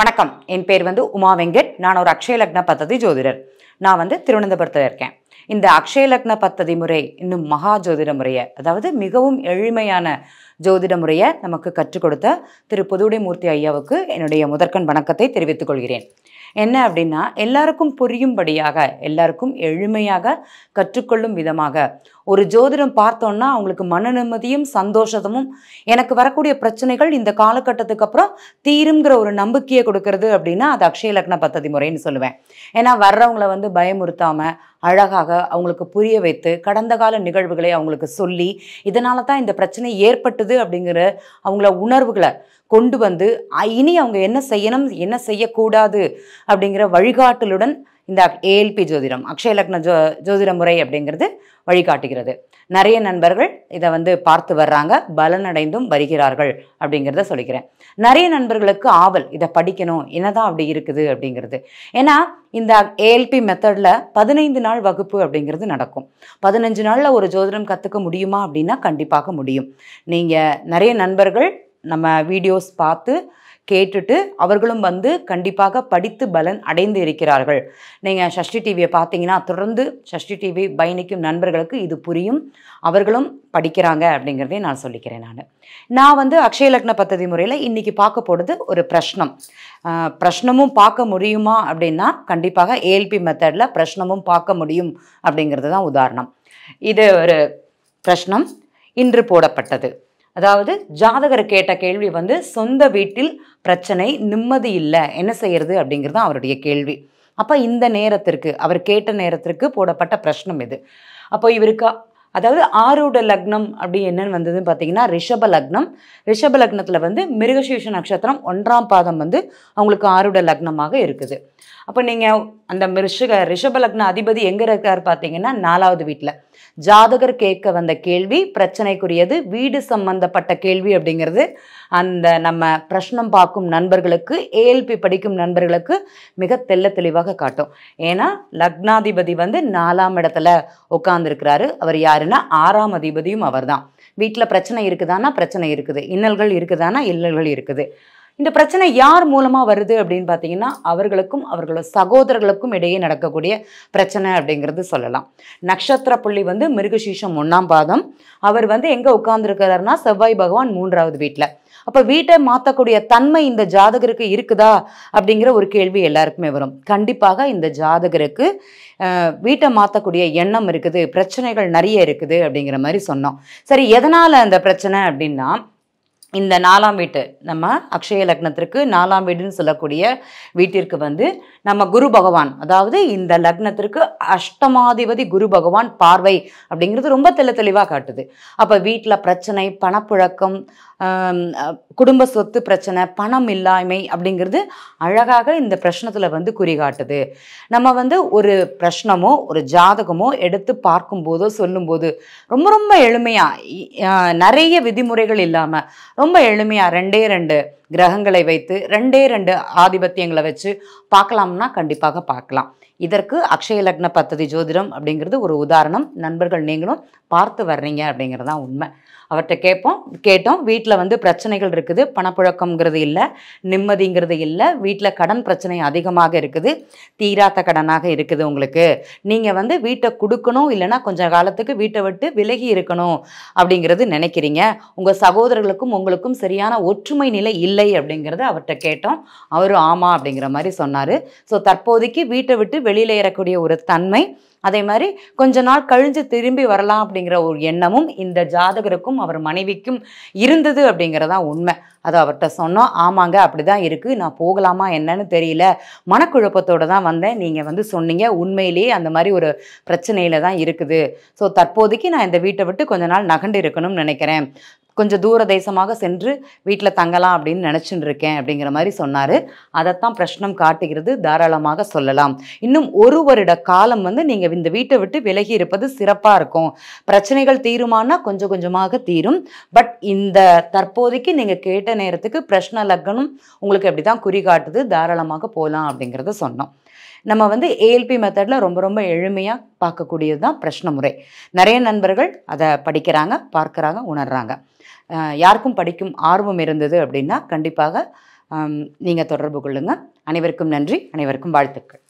வணக்கம் என் பேர் வந்து உமா வெங்கட் நான் ஒரு அக்ஷய லக்ன பத்ததி ஜோதிடர் நான் வந்து திருவனந்தபுரத்தில் இருக்கேன் இந்த அக்ஷயலக்ன பத்ததி முறை இன்னும் மகா ஜோதிட முறையை அதாவது மிகவும் எளிமையான ஜோதிட முறையை நமக்கு கற்றுக் கொடுத்த திரு புதுடைமூர்த்தி ஐயாவுக்கு என்னுடைய முதற்கண் வணக்கத்தை தெரிவித்துக் கொள்கிறேன் என்ன அப்படின்னா எல்லாருக்கும் புரியும்படியாக எல்லாருக்கும் எளிமையாக கற்றுக்கொள்ளும் விதமாக ஒரு ஜோதிடம் பார்த்தோன்னா அவங்களுக்கு மன நிம்மதியும் சந்தோஷமும் எனக்கு வரக்கூடிய பிரச்சனைகள் இந்த காலகட்டத்துக்கு அப்புறம் தீருங்கிற ஒரு நம்பிக்கையை கொடுக்கறது அப்படின்னா அது அக்ஷய லக்ன பத்ததி முறைன்னு சொல்லுவேன் ஏன்னா வர்றவங்களை வந்து பயமுறுத்தாமல் அழகாக அவங்களுக்கு புரிய வைத்து கடந்த கால நிகழ்வுகளை அவங்களுக்கு சொல்லி இதனால தான் இந்த பிரச்சனை ஏற்பட்டது அப்படிங்கிற அவங்கள உணர்வுகளை கொண்டு வந்து இனி அவங்க என்ன செய்யணும் என்ன செய்யக்கூடாது அப்படிங்கிற வழிகாட்டலுடன் இந்த ஏஎல்பி ஜோதிடம் அக்ஷய லக்ன ஜோ ஜோதிட முறை அப்படிங்கிறது வழிகாட்டுகிறது நிறைய நண்பர்கள் இதை வந்து பார்த்து வர்றாங்க பலனடைந்தும் வருகிறார்கள் அப்படிங்கிறத சொல்லிக்கிறேன் நிறைய நண்பர்களுக்கு ஆவல் இதை படிக்கணும் என்னதான் அப்படி இருக்குது அப்படிங்கிறது ஏன்னா இந்த ஏஎல்பி மெத்தடில் பதினைந்து நாள் வகுப்பு அப்படிங்கிறது நடக்கும் பதினஞ்சு நாளில் ஒரு ஜோதிடம் கற்றுக்க முடியுமா அப்படின்னா கண்டிப்பாக முடியும் நீங்கள் நிறைய நண்பர்கள் நம்ம வீடியோஸ் பார்த்து கேட்டுட்டு அவர்களும் வந்து கண்டிப்பாக படித்து பலன் அடைந்து இருக்கிறார்கள் நீங்கள் ஷஷ்டி டிவியை பார்த்தீங்கன்னா தொடர்ந்து ஷஷ்டி டிவி பயணிக்கும் நண்பர்களுக்கு இது புரியும் அவர்களும் படிக்கிறாங்க அப்படிங்கிறதையும் நான் சொல்லிக்கிறேன் நான் நான் வந்து அக்ஷய லக்ன பத்ததி முறையில் இன்றைக்கி பார்க்க போகிறது ஒரு பிரஷ்னம் பிரஷ்னமும் பார்க்க முடியுமா அப்படின்னா கண்டிப்பாக ஏஎல்பி மெத்தடில் பிரஷ்னமும் பார்க்க முடியும் அப்படிங்கிறது தான் உதாரணம் இது ஒரு பிரஷ்னம் இன்று போடப்பட்டது அதாவது ஜாதகர் கேட்ட கேள்வி வந்து சொந்த வீட்டில் பிரச்சனை நிம்மதி இல்லை என்ன செய்யறது அப்படிங்கிறது தான் அவருடைய கேள்வி அப்போ இந்த நேரத்திற்கு அவர் கேட்ட நேரத்திற்கு போடப்பட்ட பிரச்சனம் இது அப்போ இவருக்கு அதாவது ஆரோட லக்னம் அப்படி என்னன்னு வந்ததுன்னு பார்த்தீங்கன்னா ரிஷப லக்னம் ரிஷப லக்னத்தில் வந்து மிருகசீஷ நட்சத்திரம் ஒன்றாம் பாதம் வந்து அவங்களுக்கு ஆரோட லக்னமாக இருக்குது அப்போ நீங்கள் அந்த ரிஷக ரிஷபலக்ன அதிபதி எங்கே இருக்கார் பார்த்தீங்கன்னா நாலாவது வீட்டில் ஜாதகர் கேட்க வந்த கேள்வி பிரச்சனைக்குரியது வீடு சம்பந்தப்பட்ட கேள்வி அப்படிங்கிறது அந்த நம்ம பிரஷ்னம் பார்க்கும் நண்பர்களுக்கு ஏஎல்பி படிக்கும் நண்பர்களுக்கு மிக தெல்ல தெளிவாக காட்டும் ஏன்னா லக்னாதிபதி வந்து நாலாம் இடத்துல உட்கார்ந்துருக்கிறாரு அவர் யாருன்னா ஆறாம் அதிபதியும் அவர் தான் வீட்டில் பிரச்சனை இருக்குதானா பிரச்சனை இருக்குது இன்னல்கள் இருக்குதானா இன்னல்கள் இருக்குது இந்த பிரச்சனை யார் மூலமாக வருது அப்படின்னு பார்த்தீங்கன்னா அவர்களுக்கும் அவர்களோட சகோதரர்களுக்கும் இடையே நடக்கக்கூடிய பிரச்சனை அப்படிங்கிறது சொல்லலாம் நட்சத்திர புள்ளி வந்து மிருகசீஷம் ஒன்றாம் பாதம் அவர் வந்து எங்கே உட்கார்ந்துருக்கிறார்னா செவ்வாய் பகவான் மூன்றாவது வீட்டில் அப்போ வீட்டை மாற்றக்கூடிய தன்மை இந்த ஜாதகருக்கு இருக்குதா அப்படிங்கிற ஒரு கேள்வி எல்லாருக்குமே வரும் கண்டிப்பாக இந்த ஜாதகருக்கு வீட்டை மாற்றக்கூடிய எண்ணம் இருக்குது பிரச்சனைகள் நிறைய இருக்குது அப்படிங்கிற மாதிரி சொன்னோம் சரி எதனால் அந்த பிரச்சனை அப்படின்னா இந்த நாலாம் வீட்டு நம்ம அக்ஷய லக்னத்திற்கு நாலாம் வீடுன்னு சொல்லக்கூடிய வீட்டிற்கு வந்து நம்ம குரு பகவான் அதாவது இந்த லக்னத்திற்கு அஷ்டமாதிபதி குரு பகவான் பார்வை அப்படிங்கிறது ரொம்ப தெல்ல தெளிவாக காட்டுது அப்போ வீட்டில் பிரச்சனை பணப்புழக்கம் குடும்ப சொத்து பிரச்சனை பணம் இல்லாமை அப்படிங்கிறது அழகாக இந்த பிரச்சனத்தில் வந்து குறிகாட்டுது நம்ம வந்து ஒரு பிரச்சனமோ ஒரு ஜாதகமோ எடுத்து பார்க்கும்போதோ சொல்லும்போது ரொம்ப ரொம்ப எளிமையாக நிறைய விதிமுறைகள் இல்லாமல் ரொம்ப எளிமையாக ரெண்டே ரெண்டு கிரகங்களை வைத்து ரெண்டே ரெண்டு ஆதிபத்தியங்களை வச்சு பார்க்கலாம்னா கண்டிப்பாக பார்க்கலாம் இதற்கு அக்ஷய லக்ன பத்ததி ஜோதிடம் அப்படிங்கிறது ஒரு உதாரணம் நண்பர்கள் நீங்களும் பார்த்து வர்றீங்க அப்படிங்கிறது தான் உண்மை அவர்கிட்ட கேட்போம் கேட்டோம் வீட்டில் வந்து பிரச்சனைகள் இருக்குது பணப்புழக்கம்ங்கிறது இல்லை நிம்மதிங்கிறது இல்லை வீட்டில் கடன் பிரச்சனை அதிகமாக இருக்குது தீராத்த கடனாக இருக்குது உங்களுக்கு நீங்கள் வந்து வீட்டை கொடுக்கணும் இல்லைனா கொஞ்சம் காலத்துக்கு வீட்டை விட்டு விலகி இருக்கணும் அப்படிங்கிறது நினைக்கிறீங்க உங்கள் சகோதரர்களுக்கும் உங்களுக்கும் சரியான ஒற்றுமை நிலை இல்லை இல்லை அப்படிங்கிறத அவர்கிட்ட கேட்டோம் அவரும் ஆமா அப்படிங்கிற மாதிரி சொன்னார் ஸோ தற்போதைக்கு வீட்டை விட்டு வெளியில் ஏறக்கூடிய ஒரு தன்மை அதே மாதிரி கொஞ்ச நாள் கழிஞ்சு திரும்பி வரலாம் அப்படிங்கிற ஒரு எண்ணமும் இந்த ஜாதகருக்கும் அவர் மனைவிக்கும் இருந்தது அப்படிங்கிறதா உண்மை அது அவர்கிட்ட சொன்னோம் ஆமாங்க அப்படிதான் இருக்கு இருக்குது நான் போகலாமா என்னன்னு தெரியல மனக்குழப்பத்தோட தான் வந்தேன் நீங்கள் வந்து சொன்னீங்க உண்மையிலேயே அந்த மாதிரி ஒரு பிரச்சனையில் தான் இருக்குது ஸோ தற்போதைக்கு நான் இந்த வீட்டை விட்டு கொஞ்ச நாள் நகண்டு இருக்கணும்னு நினைக்கிறேன் கொஞ்சம் தூர தேசமாக சென்று வீட்டில் தங்கலாம் அப்படின்னு நினச்சின்னு இருக்கேன் அப்படிங்கிற மாதிரி சொன்னார் அதைத்தான் பிரச்சனம் காட்டுகிறது தாராளமாக சொல்லலாம் இன்னும் ஒரு வருட காலம் வந்து நீங்கள் நீங்கள் இந்த வீட்டை விட்டு விலகி இருப்பது சிறப்பாக இருக்கும் பிரச்சனைகள் தீருமானா கொஞ்சம் கொஞ்சமாக தீரும் பட் இந்த தற்போதைக்கு நீங்கள் கேட்ட நேரத்துக்கு பிரச்சனை லக்னம் உங்களுக்கு அப்படிதான் தான் குறிகாட்டுது தாராளமாக போகலாம் அப்படிங்கிறத சொன்னோம் நம்ம வந்து ஏஎல்பி மெத்தடில் ரொம்ப ரொம்ப எளிமையாக பார்க்கக்கூடியது தான் பிரச்சனை முறை நிறைய நண்பர்கள் அதை படிக்கிறாங்க பார்க்குறாங்க உணர்றாங்க யாருக்கும் படிக்கும் ஆர்வம் இருந்தது அப்படின்னா கண்டிப்பாக நீங்கள் தொடர்பு கொள்ளுங்கள் அனைவருக்கும் நன்றி அனைவருக்கும் வாழ்த்துக்கள்